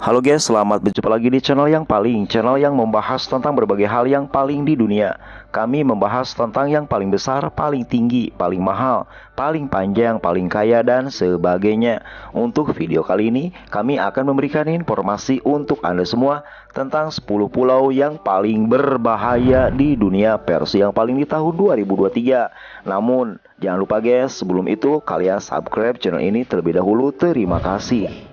Halo guys, selamat berjumpa lagi di channel yang paling, channel yang membahas tentang berbagai hal yang paling di dunia. Kami membahas tentang yang paling besar, paling tinggi, paling mahal, paling panjang, paling kaya, dan sebagainya. Untuk video kali ini, kami akan memberikan informasi untuk Anda semua tentang 10 pulau yang paling berbahaya di dunia versi yang paling di tahun 2023. Namun, jangan lupa guys, sebelum itu kalian subscribe channel ini terlebih dahulu. Terima kasih.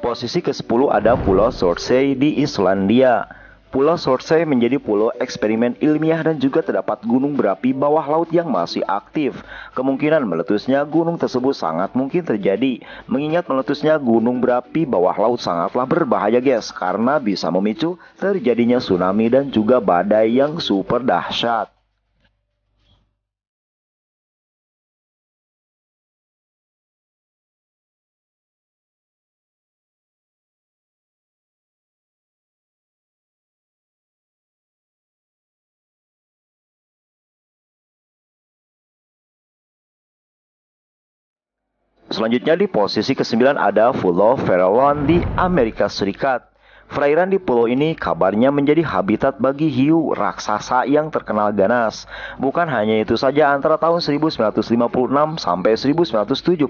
posisi ke-10 ada Pulau Sorse di Islandia. Pulau Sorse menjadi pulau eksperimen ilmiah dan juga terdapat gunung berapi bawah laut yang masih aktif. Kemungkinan meletusnya gunung tersebut sangat mungkin terjadi, mengingat meletusnya gunung berapi bawah laut sangatlah berbahaya guys, karena bisa memicu terjadinya tsunami dan juga badai yang super dahsyat. Selanjutnya di posisi ke-9 ada Pulau Farallon di Amerika Serikat. Perairan di pulau ini kabarnya menjadi habitat bagi hiu raksasa yang terkenal ganas. Bukan hanya itu saja, antara tahun 1956 sampai 1970,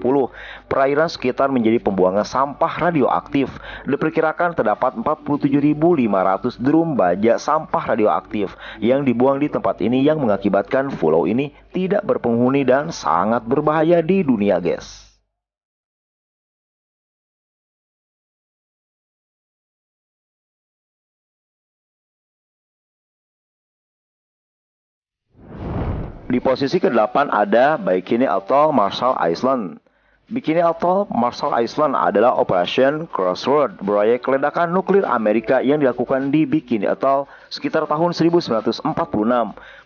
perairan sekitar menjadi pembuangan sampah radioaktif. Diperkirakan terdapat 47.500 drum baja sampah radioaktif yang dibuang di tempat ini yang mengakibatkan pulau ini tidak berpenghuni dan sangat berbahaya di dunia, guys. Di posisi ke-8 ada Bikini Atoll Marshall Island. Bikini Atoll Marshall Island adalah Operation Crossroad, proyek ledakan nuklir Amerika yang dilakukan di Bikini Atoll sekitar tahun 1946.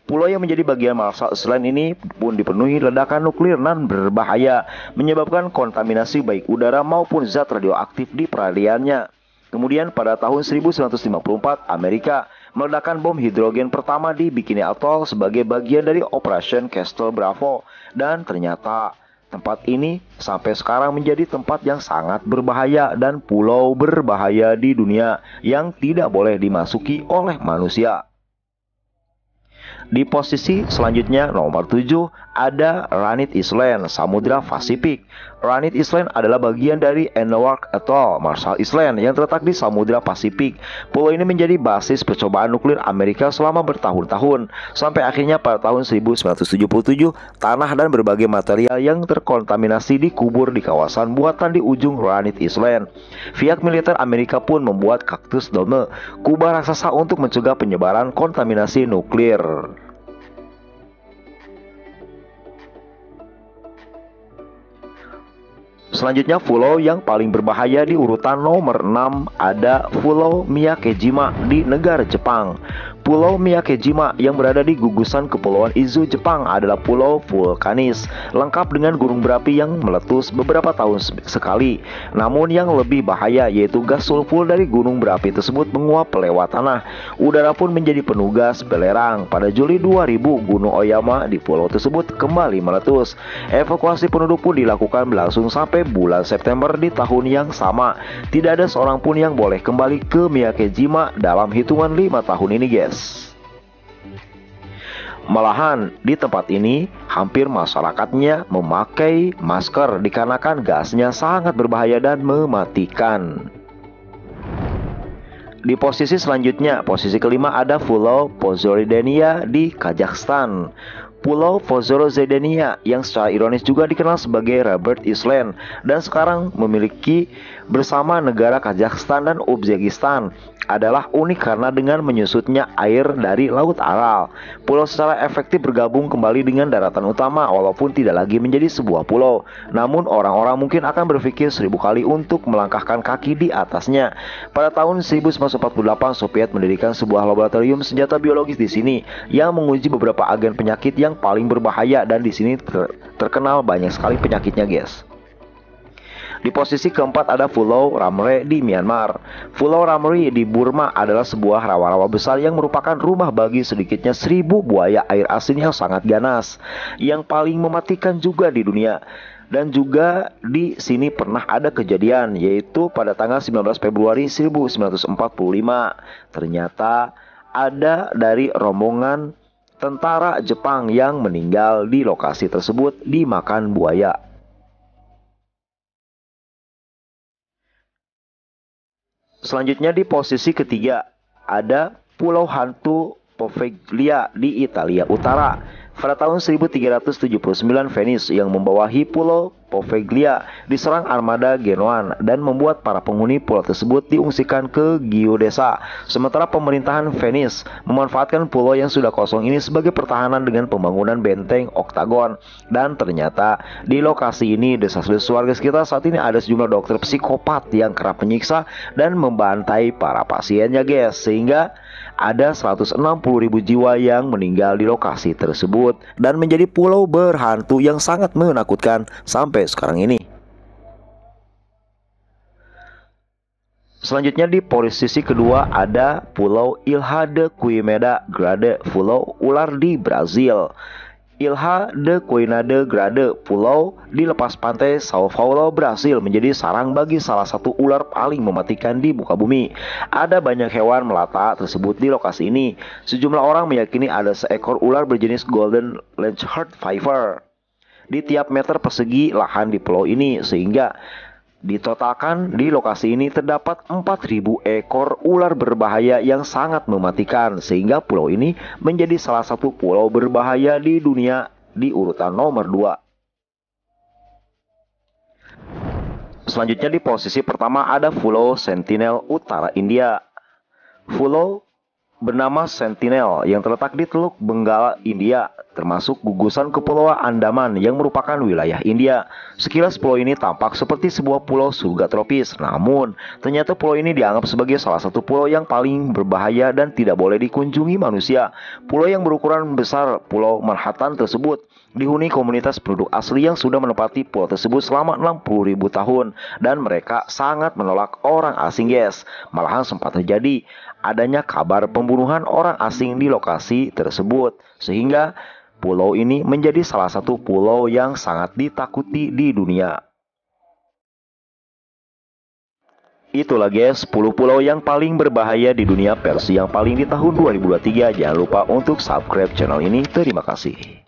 Pulau yang menjadi bagian Marshall Island ini pun dipenuhi ledakan nuklir nan berbahaya, menyebabkan kontaminasi baik udara maupun zat radioaktif di peraliannya. Kemudian pada tahun 1954, Amerika meledakan bom hidrogen pertama di Bikini Atoll sebagai bagian dari Operation Castle Bravo dan ternyata Tempat ini sampai sekarang menjadi tempat yang sangat berbahaya dan pulau berbahaya di dunia yang tidak boleh dimasuki oleh manusia. Di posisi selanjutnya nomor 7 ada Ranit Island, Samudra Pasifik. Ranit Island adalah bagian dari Enowark Atoll, Marshall Island yang terletak di Samudra Pasifik. Pulau ini menjadi basis percobaan nuklir Amerika selama bertahun-tahun, sampai akhirnya pada tahun 1977 tanah dan berbagai material yang terkontaminasi dikubur di kawasan buatan di ujung Ranit Island. Pihak militer Amerika pun membuat kaktus dome, kubah raksasa untuk mencegah penyebaran kontaminasi nuklir. Selanjutnya pulau yang paling berbahaya di urutan nomor 6 ada Pulau Miyakejima di negara Jepang. Pulau Miyakejima yang berada di gugusan Kepulauan Izu, Jepang adalah pulau vulkanis, lengkap dengan gunung berapi yang meletus beberapa tahun sekali. Namun yang lebih bahaya yaitu gas sulfur dari gunung berapi tersebut menguap lewat tanah. Udara pun menjadi penuh gas belerang. Pada Juli 2000, Gunung Oyama di pulau tersebut kembali meletus. Evakuasi penduduk pun dilakukan berlangsung sampai bulan September di tahun yang sama. Tidak ada seorang pun yang boleh kembali ke Miyakejima dalam hitungan lima tahun ini, guys. Mas. Malahan di tempat ini hampir masyarakatnya memakai masker dikarenakan gasnya sangat berbahaya dan mematikan. Di posisi selanjutnya, posisi kelima ada Pulau Pozoridenia di Kazakhstan. Pulau Pozoridenia yang secara ironis juga dikenal sebagai Robert Island dan sekarang memiliki bersama negara Kazakhstan dan Uzbekistan adalah unik karena dengan menyusutnya air dari Laut Aral, pulau secara efektif bergabung kembali dengan daratan utama walaupun tidak lagi menjadi sebuah pulau. Namun orang-orang mungkin akan berpikir seribu kali untuk melangkahkan kaki di atasnya. Pada tahun 1948, Soviet mendirikan sebuah laboratorium senjata biologis di sini yang menguji beberapa agen penyakit yang paling berbahaya dan di sini ter terkenal banyak sekali penyakitnya, guys. Di posisi keempat ada Pulau Ramre di Myanmar. Pulau Ramre di Burma adalah sebuah rawa-rawa besar yang merupakan rumah bagi sedikitnya seribu buaya air asin yang sangat ganas, yang paling mematikan juga di dunia dan juga di sini pernah ada kejadian yaitu pada tanggal 19 Februari 1945 ternyata ada dari rombongan tentara Jepang yang meninggal di lokasi tersebut dimakan buaya Selanjutnya di posisi ketiga ada Pulau Hantu Poveglia di Italia Utara. Pada tahun 1379 Venice yang membawahi pulau Poveglia diserang armada Genoan dan membuat para penghuni pulau tersebut diungsikan ke Giudesa. Sementara pemerintahan Venice memanfaatkan pulau yang sudah kosong ini sebagai pertahanan dengan pembangunan benteng oktagon. Dan ternyata di lokasi ini desa desus warga sekitar saat ini ada sejumlah dokter psikopat yang kerap menyiksa dan membantai para pasiennya guys. Sehingga ada 160 ribu jiwa yang meninggal di lokasi tersebut dan menjadi pulau berhantu yang sangat menakutkan sampai sampai sekarang ini. Selanjutnya di posisi kedua ada Pulau Ilha de Cuimeda Grade, Pulau Ular di Brazil. Ilha de Cuinade Grade, pulau di lepas pantai Sao Paulo, Brasil menjadi sarang bagi salah satu ular paling mematikan di muka bumi. Ada banyak hewan melata tersebut di lokasi ini. Sejumlah orang meyakini ada seekor ular berjenis Golden Lanchard Viper di tiap meter persegi lahan di pulau ini sehingga Ditotalkan di lokasi ini terdapat 4.000 ekor ular berbahaya yang sangat mematikan sehingga pulau ini menjadi salah satu pulau berbahaya di dunia di urutan nomor 2. Selanjutnya di posisi pertama ada Pulau Sentinel Utara India. Pulau bernama Sentinel yang terletak di Teluk Benggala India termasuk gugusan kepulauan Andaman yang merupakan wilayah India. Sekilas pulau ini tampak seperti sebuah pulau surga tropis, namun ternyata pulau ini dianggap sebagai salah satu pulau yang paling berbahaya dan tidak boleh dikunjungi manusia. Pulau yang berukuran besar Pulau Manhattan tersebut dihuni komunitas penduduk asli yang sudah menempati pulau tersebut selama 60.000 tahun dan mereka sangat menolak orang asing yes. Malahan sempat terjadi adanya kabar pembunuhan orang asing di lokasi tersebut sehingga pulau ini menjadi salah satu pulau yang sangat ditakuti di dunia. Itulah guys, 10 pulau yang paling berbahaya di dunia versi yang paling di tahun 2023. Jangan lupa untuk subscribe channel ini. Terima kasih.